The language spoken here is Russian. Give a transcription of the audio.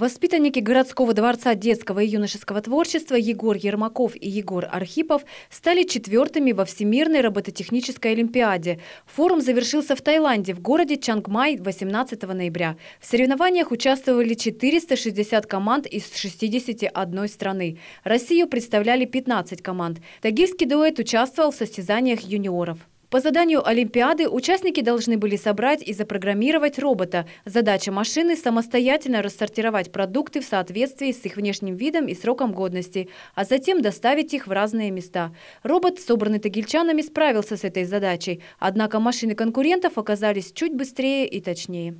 Воспитанники городского дворца детского и юношеского творчества Егор Ермаков и Егор Архипов стали четвертыми во Всемирной робототехнической олимпиаде. Форум завершился в Таиланде, в городе Чангмай 18 ноября. В соревнованиях участвовали 460 команд из 61 страны. Россию представляли 15 команд. Тагильский дуэт участвовал в состязаниях юниоров. По заданию Олимпиады участники должны были собрать и запрограммировать робота. Задача машины – самостоятельно рассортировать продукты в соответствии с их внешним видом и сроком годности, а затем доставить их в разные места. Робот, собранный тагильчанами, справился с этой задачей, однако машины конкурентов оказались чуть быстрее и точнее.